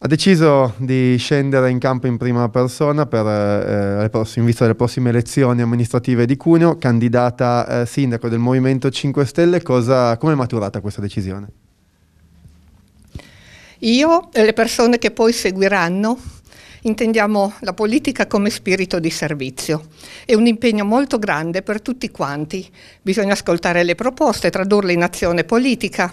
Ha deciso di scendere in campo in prima persona per, eh, eh prossime, in vista delle prossime elezioni amministrative di Cuneo, candidata eh, sindaco del Movimento 5 Stelle. come è maturata questa decisione? Io e le persone che poi seguiranno intendiamo la politica come spirito di servizio. È un impegno molto grande per tutti quanti. Bisogna ascoltare le proposte, tradurle in azione politica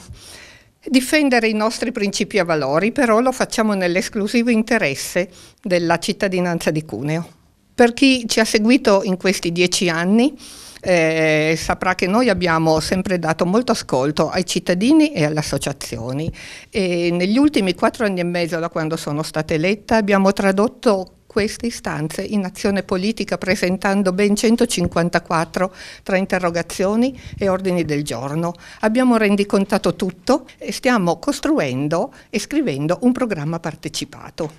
Difendere i nostri principi e valori però lo facciamo nell'esclusivo interesse della cittadinanza di Cuneo. Per chi ci ha seguito in questi dieci anni eh, saprà che noi abbiamo sempre dato molto ascolto ai cittadini e alle associazioni e negli ultimi quattro anni e mezzo da quando sono stata eletta abbiamo tradotto queste istanze in azione politica presentando ben 154 tra interrogazioni e ordini del giorno. Abbiamo rendicontato tutto e stiamo costruendo e scrivendo un programma partecipato.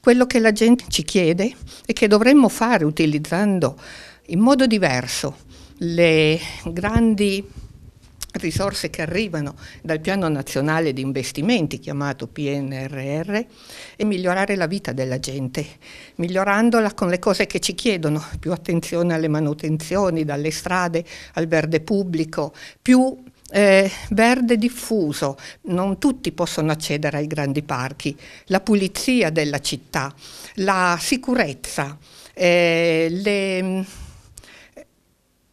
Quello che la gente ci chiede e che dovremmo fare utilizzando in modo diverso le grandi risorse che arrivano dal piano nazionale di investimenti chiamato PNRR e migliorare la vita della gente, migliorandola con le cose che ci chiedono, più attenzione alle manutenzioni, dalle strade al verde pubblico, più eh, verde diffuso, non tutti possono accedere ai grandi parchi, la pulizia della città, la sicurezza, eh, le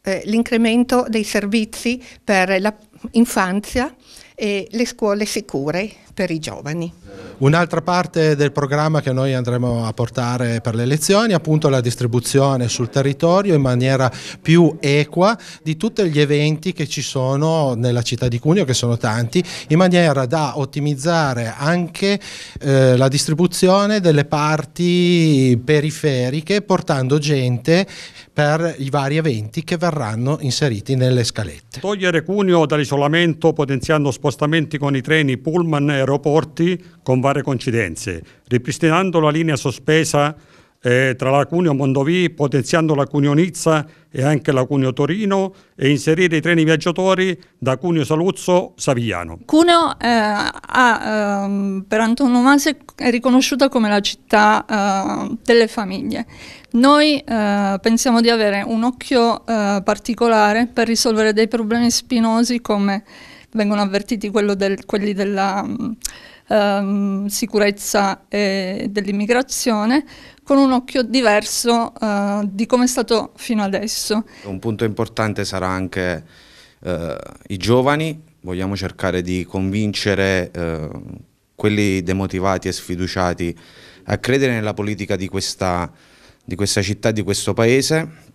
eh, l'incremento dei servizi per l'infanzia e le scuole sicure per i giovani. Un'altra parte del programma che noi andremo a portare per le elezioni è appunto la distribuzione sul territorio in maniera più equa di tutti gli eventi che ci sono nella città di Cuneo, che sono tanti, in maniera da ottimizzare anche eh, la distribuzione delle parti periferiche portando gente per i vari eventi che verranno inseriti nelle scalette. Togliere Cuneo dall'isolamento potenziando spazio spostamenti con i treni pullman e aeroporti con varie coincidenze, ripristinando la linea sospesa eh, tra la Cuneo Mondovì, potenziando la Cuneo Nizza e anche la Cuneo Torino e inserire i treni viaggiatori da Cuneo Saluzzo Savigliano. Cuneo eh, ha, eh, per antonomasia è riconosciuta come la città ehm, delle famiglie. Noi eh, pensiamo di avere un occhio eh, particolare per risolvere dei problemi spinosi come vengono avvertiti del, quelli della um, sicurezza e dell'immigrazione con un occhio diverso uh, di come è stato fino adesso. Un punto importante sarà anche uh, i giovani, vogliamo cercare di convincere uh, quelli demotivati e sfiduciati a credere nella politica di questa, di questa città, di questo paese,